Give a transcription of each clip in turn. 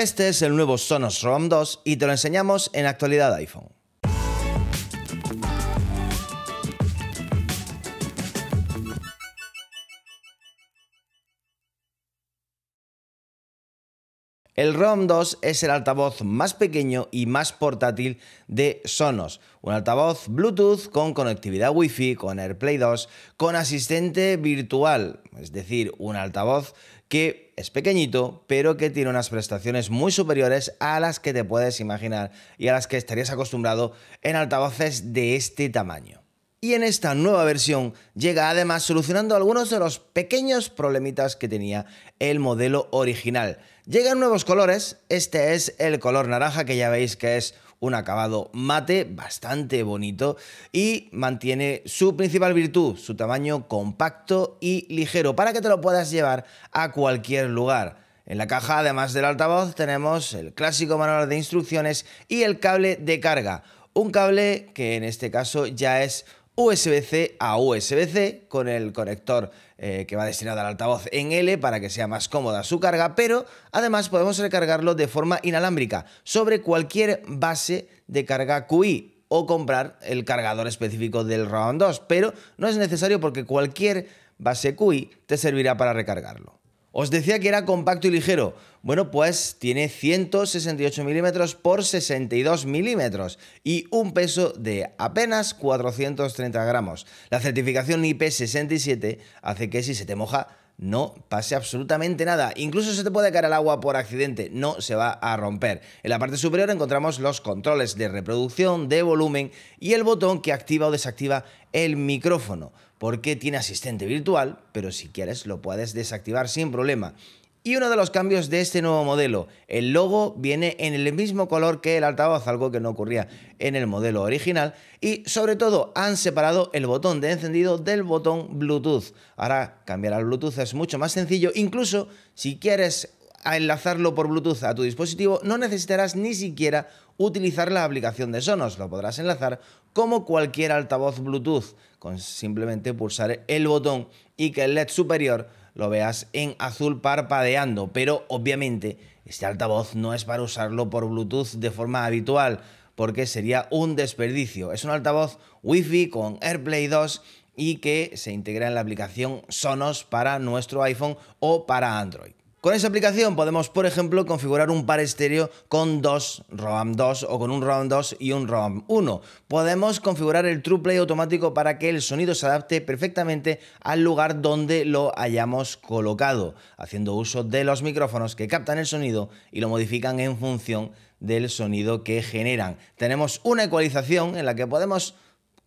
Este es el nuevo Sonos ROM 2 y te lo enseñamos en actualidad iPhone. El ROM 2 es el altavoz más pequeño y más portátil de Sonos. Un altavoz Bluetooth con conectividad Wi-Fi, con AirPlay 2, con asistente virtual, es decir, un altavoz que es pequeñito, pero que tiene unas prestaciones muy superiores a las que te puedes imaginar y a las que estarías acostumbrado en altavoces de este tamaño. Y en esta nueva versión llega además solucionando algunos de los pequeños problemitas que tenía el modelo original. Llegan nuevos colores, este es el color naranja que ya veis que es un acabado mate bastante bonito y mantiene su principal virtud, su tamaño compacto y ligero para que te lo puedas llevar a cualquier lugar. En la caja, además del altavoz, tenemos el clásico manual de instrucciones y el cable de carga. Un cable que en este caso ya es USB-C a USB-C con el conector eh, que va destinado al altavoz en L para que sea más cómoda su carga, pero además podemos recargarlo de forma inalámbrica sobre cualquier base de carga QI o comprar el cargador específico del Round 2, pero no es necesario porque cualquier base QI te servirá para recargarlo. Os decía que era compacto y ligero. Bueno, pues tiene 168 milímetros por 62 milímetros y un peso de apenas 430 gramos. La certificación IP67 hace que si se te moja no pase absolutamente nada. Incluso se te puede caer al agua por accidente, no se va a romper. En la parte superior encontramos los controles de reproducción, de volumen y el botón que activa o desactiva el micrófono, porque tiene asistente virtual, pero si quieres lo puedes desactivar sin problema. Y uno de los cambios de este nuevo modelo, el logo viene en el mismo color que el altavoz, algo que no ocurría en el modelo original. Y sobre todo han separado el botón de encendido del botón Bluetooth. Ahora cambiar al Bluetooth es mucho más sencillo, incluso si quieres enlazarlo por Bluetooth a tu dispositivo, no necesitarás ni siquiera utilizar la aplicación de Sonos, lo podrás enlazar como cualquier altavoz Bluetooth, con simplemente pulsar el botón y que el LED superior lo veas en azul parpadeando, pero obviamente este altavoz no es para usarlo por Bluetooth de forma habitual, porque sería un desperdicio. Es un altavoz Wi-Fi con AirPlay 2 y que se integra en la aplicación Sonos para nuestro iPhone o para Android. Con esa aplicación podemos, por ejemplo, configurar un par estéreo con dos ROAM 2 o con un ROAM 2 y un ROAM 1. Podemos configurar el TruePlay automático para que el sonido se adapte perfectamente al lugar donde lo hayamos colocado, haciendo uso de los micrófonos que captan el sonido y lo modifican en función del sonido que generan. Tenemos una ecualización en la que podemos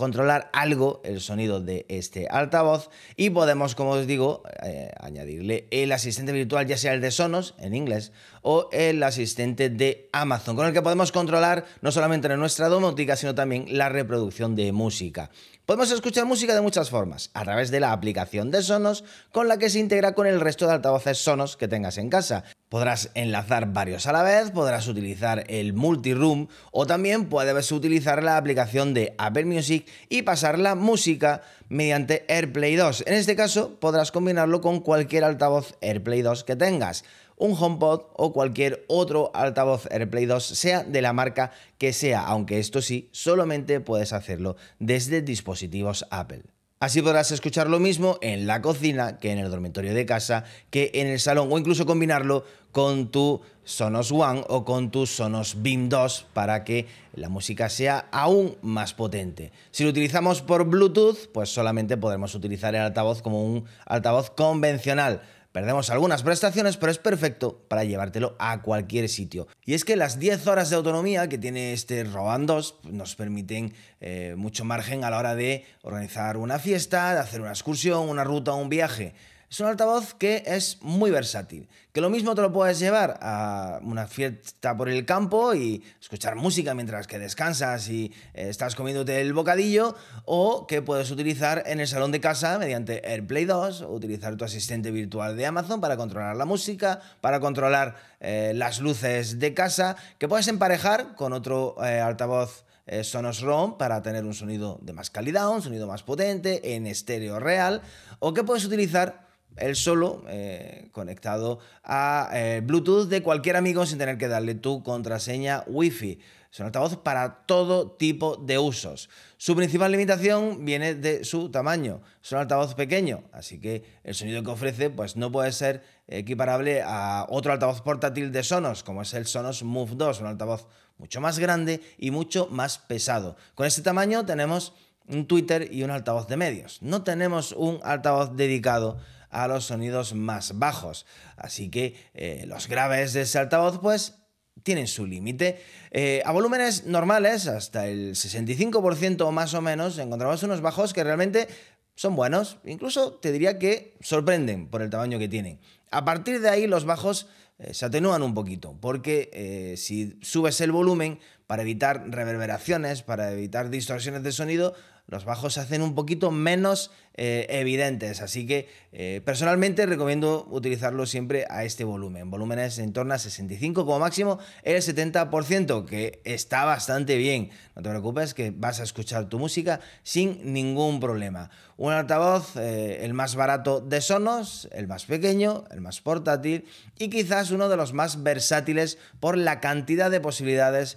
controlar algo el sonido de este altavoz y podemos, como os digo, eh, añadirle el asistente virtual, ya sea el de Sonos en inglés o el asistente de Amazon, con el que podemos controlar no solamente nuestra domótica, sino también la reproducción de música. Podemos escuchar música de muchas formas, a través de la aplicación de Sonos, con la que se integra con el resto de altavoces Sonos que tengas en casa. Podrás enlazar varios a la vez, podrás utilizar el multiroom o también puedes utilizar la aplicación de Apple Music y pasar la música mediante AirPlay 2. En este caso podrás combinarlo con cualquier altavoz AirPlay 2 que tengas, un HomePod o cualquier otro altavoz AirPlay 2, sea de la marca que sea, aunque esto sí, solamente puedes hacerlo desde dispositivos Apple. Así podrás escuchar lo mismo en la cocina que en el dormitorio de casa, que en el salón o incluso combinarlo con tu Sonos One o con tu Sonos Beam 2 para que la música sea aún más potente. Si lo utilizamos por Bluetooth, pues solamente podremos utilizar el altavoz como un altavoz convencional. Perdemos algunas prestaciones, pero es perfecto para llevártelo a cualquier sitio. Y es que las 10 horas de autonomía que tiene este Roban 2 pues, nos permiten eh, mucho margen a la hora de organizar una fiesta, de hacer una excursión, una ruta, o un viaje es un altavoz que es muy versátil. Que lo mismo te lo puedes llevar a una fiesta por el campo y escuchar música mientras que descansas y eh, estás comiéndote el bocadillo, o que puedes utilizar en el salón de casa mediante AirPlay 2, o utilizar tu asistente virtual de Amazon para controlar la música, para controlar eh, las luces de casa, que puedes emparejar con otro eh, altavoz. Sonos ROM para tener un sonido de más calidad, un sonido más potente, en estéreo real, o que puedes utilizar el solo, eh, conectado a eh, Bluetooth de cualquier amigo sin tener que darle tu contraseña Wi-Fi. Es un altavoz para todo tipo de usos. Su principal limitación viene de su tamaño. Es un altavoz pequeño, así que el sonido que ofrece pues, no puede ser equiparable a otro altavoz portátil de Sonos, como es el Sonos Move 2, un altavoz mucho más grande y mucho más pesado. Con este tamaño tenemos un Twitter y un altavoz de medios. No tenemos un altavoz dedicado a los sonidos más bajos. Así que eh, los graves de ese altavoz pues tienen su límite. Eh, a volúmenes normales, hasta el 65% más o menos, encontramos unos bajos que realmente son buenos, incluso te diría que sorprenden por el tamaño que tienen. A partir de ahí los bajos eh, se atenúan un poquito, porque si subes el volumen, para evitar reverberaciones, para evitar distorsiones de sonido, los bajos se hacen un poquito menos eh, evidentes. Así que eh, personalmente recomiendo utilizarlo siempre a este volumen. Volúmenes en torno a 65 como máximo, el 70%, que está bastante bien. No te preocupes que vas a escuchar tu música sin ningún problema. Un altavoz, eh, el más barato de Sonos, el más pequeño, el más portátil y quizás uno de los más versátiles por la cantidad de posibilidades